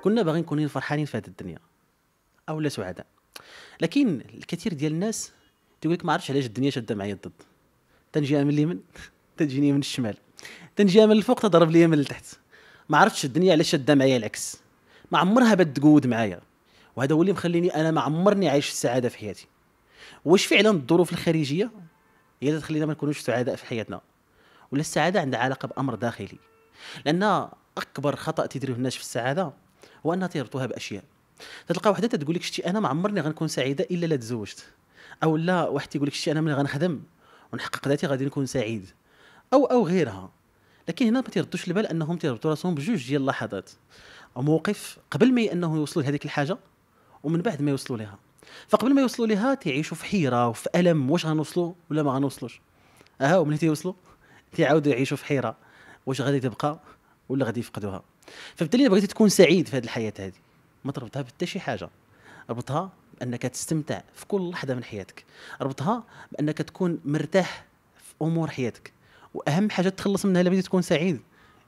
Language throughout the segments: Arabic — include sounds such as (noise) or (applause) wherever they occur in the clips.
كنا باغيين نكونين فرحانين في هذه الدنيا او لا سعداء لكن الكثير ديال الناس تيقول لك ما عرفتش علاش الدنيا شاده معايا الضد تنجيها من اليمين (laughs) تجيني من الشمال تنجيها من الفوق تضرب لي من التحت ما عرفتش الدنيا علاش شاده معايا العكس ما عمرها بات تقود معايا وهذا هو اللي مخليني انا ما عمرني عايش في السعاده في حياتي واش فعلا الظروف الخارجيه هي اللي تخلينا ما نكونوش سعداء في حياتنا ولا السعاده عندها علاقه بامر داخلي لان اكبر خطا تيديروه الناس في السعاده وانها تيربطوها باشياء تلقى وحده تقول لك شتي انا ما عمرني غنكون سعيده الا لا تزوجت او لا واحد تيقول لك شتي انا ملي غنخدم ونحقق ذاتي غادي نكون سعيد او او غيرها لكن هنا ما تيردوش البال انهم تيربطوا راسهم بجوج ديال اللحظات موقف قبل ما انه يوصلوا لهذيك الحاجه ومن بعد ما يوصلوا لها فقبل ما يوصلوا لها تيعيشوا في حيره وفي الم واش غنوصلوا ولا ما غنوصلوش اها ومن تيوصلوا تيعاودوا يعيشوا في حيره واش غادي تبقى ولا غادي يفقدوها فبالتالي بغيتي تكون سعيد في هذه الحياه هذه ما تربطها بحتى شي حاجه اربطها بانك تستمتع في كل لحظه من حياتك اربطها بانك تكون مرتاح في امور حياتك واهم حاجه تخلص منها لما تكون سعيد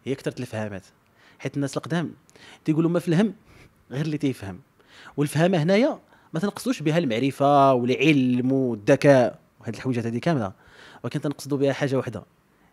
هي كثره الفهامات حيت الناس القدام تيقولوا ما في الهم غير اللي تيفهم والفهامه هنايا ما تنقصدوش بها المعرفه والعلم والذكاء وهذه الحويجات هذه كامله ولكن تنقصدوا بها حاجه واحده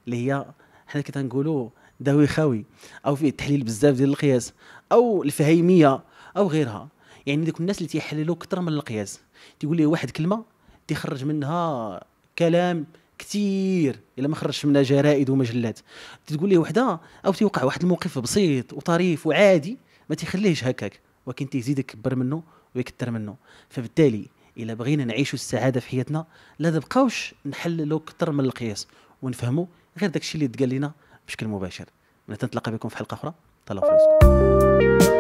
اللي هي حنا كي تنقولوا دهوي خاوي او فيه تحليل بزاف ديال القياس او الفهيميه او غيرها يعني دوك الناس اللي تيحللوا كثر من القياس تيقول ليه واحد كلمه تيخرج منها كلام كثير الا ما خرجش منها جرائد ومجلات تقول ليه وحده او تيوقع واحد الموقف بسيط وطريف وعادي ما تيخليهش هكاك ولكن تيزيد يكبر منه ويكثر منه فبالتالي الا بغينا نعيشوا السعاده في حياتنا لا نبقاوش نحللوا كثر من القياس ونفهموا غير داكشي اللي تقال لنا بشكل مباشر نتلقى بكم في حلقه اخرى تهلاو آه. في